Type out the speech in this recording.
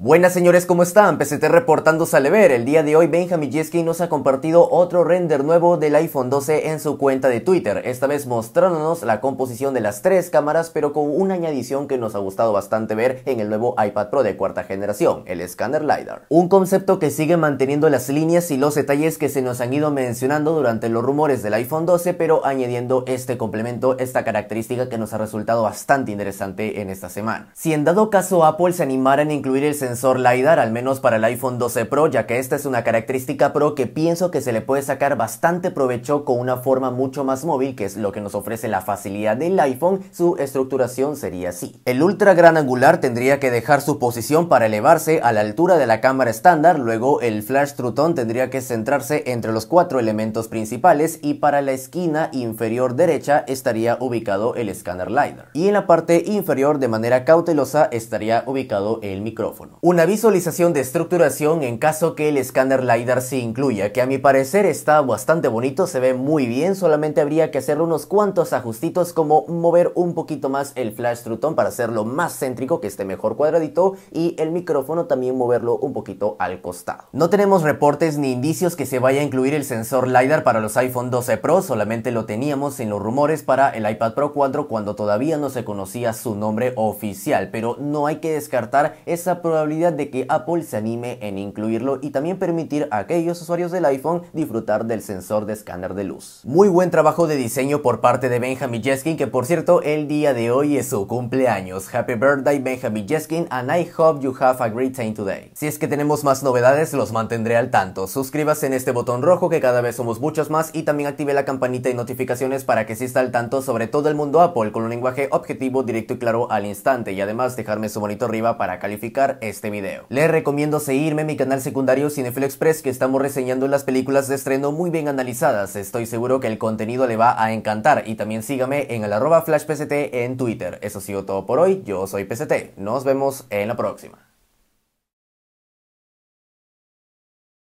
Buenas señores, ¿cómo están? PCT reportando ver. El día de hoy Benjamin Jeske nos ha compartido otro render nuevo del iPhone 12 en su cuenta de Twitter, esta vez mostrándonos la composición de las tres cámaras, pero con una añadición que nos ha gustado bastante ver en el nuevo iPad Pro de cuarta generación, el Scanner LiDAR. Un concepto que sigue manteniendo las líneas y los detalles que se nos han ido mencionando durante los rumores del iPhone 12, pero añadiendo este complemento, esta característica que nos ha resultado bastante interesante en esta semana. Si en dado caso Apple se animara a incluir el sensor LiDAR, al menos para el iPhone 12 Pro, ya que esta es una característica Pro que pienso que se le puede sacar bastante provecho con una forma mucho más móvil, que es lo que nos ofrece la facilidad del iPhone, su estructuración sería así. El ultra gran angular tendría que dejar su posición para elevarse a la altura de la cámara estándar, luego el flash trutón tendría que centrarse entre los cuatro elementos principales y para la esquina inferior derecha estaría ubicado el escáner LiDAR. Y en la parte inferior de manera cautelosa estaría ubicado el micrófono. Una visualización de estructuración en caso que el escáner LiDAR se incluya, que a mi parecer está bastante bonito, se ve muy bien, solamente habría que hacer unos cuantos ajustitos como mover un poquito más el flash Truton para hacerlo más céntrico, que esté mejor cuadradito, y el micrófono también moverlo un poquito al costado. No tenemos reportes ni indicios que se vaya a incluir el sensor LiDAR para los iPhone 12 Pro, solamente lo teníamos en los rumores para el iPad Pro 4 cuando todavía no se conocía su nombre oficial, pero no hay que descartar esa probabilidad de que Apple se anime en incluirlo y también permitir a aquellos usuarios del iPhone disfrutar del sensor de escáner de luz. Muy buen trabajo de diseño por parte de Benjamin Jeskin, que por cierto, el día de hoy es su cumpleaños. Happy birthday Benjamin Jeskin and I hope you have a great time today. Si es que tenemos más novedades, los mantendré al tanto. Suscríbase en este botón rojo que cada vez somos muchos más y también active la campanita de notificaciones para que se esté al tanto sobre todo el mundo Apple con un lenguaje objetivo, directo y claro al instante y además dejarme su bonito arriba para calificar este este video. Les recomiendo seguirme en mi canal secundario Cinefilo Express que estamos reseñando las películas de estreno muy bien analizadas. Estoy seguro que el contenido le va a encantar y también sígame en el arroba flashpct en Twitter. Eso ha sido todo por hoy. Yo soy PCT. Nos vemos en la próxima.